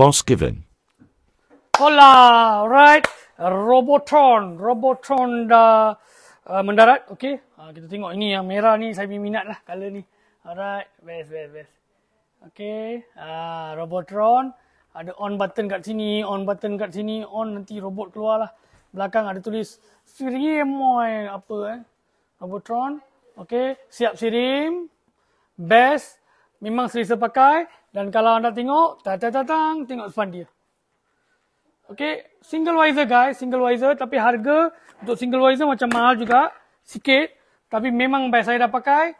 boss given. Hola, alright. Robotron, Robotron dah uh, mendarat. Okay, ha, uh, kita tengok ini yang merah ni saya minat lah color ni. Alright, best, best, best. Okay, uh, Robotron ada on button kat sini, on button kat sini, on nanti robot keluar lah. Belakang ada tulis Sirimoy eh, apa eh. Robotron, okay, siap Sirim. Best, memang selesa pakai. Dan kalau anda tengok, tatatatang, tengok span dia. Okay, single visor guys, single visor. Tapi harga untuk single visor macam mahal juga. Sikit. Tapi memang best saya dah pakai.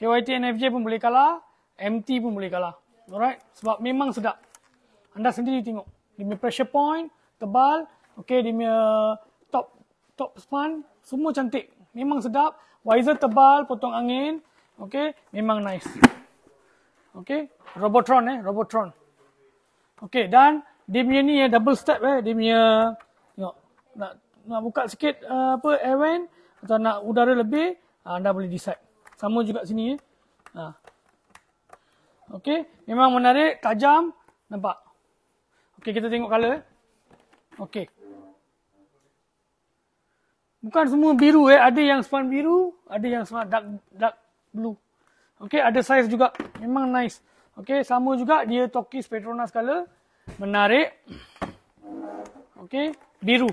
KYT NFJ pun boleh kalah. MT pun boleh kalah. Alright, sebab memang sedap. Anda sendiri tengok. Dia punya pressure point, tebal. Okay, dia punya top, top span. Semua cantik. Memang sedap. Visor tebal, potong angin. Okay, memang nice. Okey, Robotron eh, Robotron. Okey, dan dia punya ni eh, double step eh, dia punya tengok nak nak buka sikit uh, apa air vent atau nak udara lebih, uh, anda boleh decide. Sama juga sini eh. Ha. Uh. Okey, memang menarik, tajam, nampak. Okey, kita tengok color eh. Okey. Bukan semua biru eh, ada yang semua biru, ada yang semua dark dark blue. Okey, ada saiz juga. Memang nice. Okey, sama juga dia Tokis Petronas color. Menarik. Okey, biru.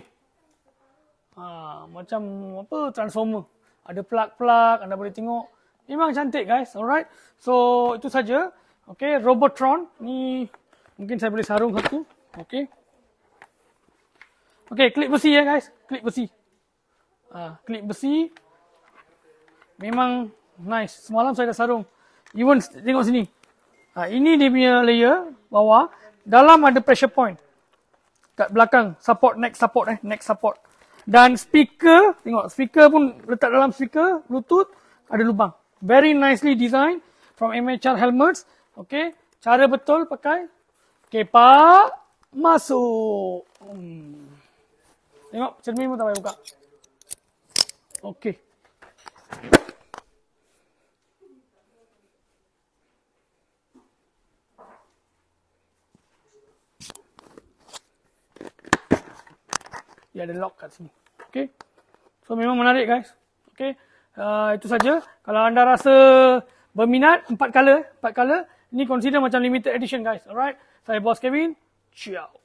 Ha, macam apa transformer. Ada plug-plug, anda boleh tengok. Memang cantik guys, alright. So, itu saja. Okey, Robotron. Ni mungkin saya boleh sarung satu. Okey. Okey, klip besi ya guys. Klip besi. Ha, klip besi. Memang Nice. Semalam saya dah sarung. Even tengok sini. Ha, ini dia punya layer bawah. Dalam ada pressure point. Kat belakang. Support. Next support. eh, Next support. Dan speaker. Tengok. Speaker pun letak dalam speaker. Bluetooth. Ada lubang. Very nicely designed. From MHR helmets. Okay. Cara betul pakai. Kepak. Masuk. Hmm. Tengok. Cermin pun tak payah buka. Okay. Okay. dia ada lock kat sini. Okay. So memang menarik guys. Okay. Uh, ah, itu saja. Kalau anda rasa berminat, empat color. Empat color. Ini consider macam limited edition guys. Alright. Saya Boss Kevin. Ciao.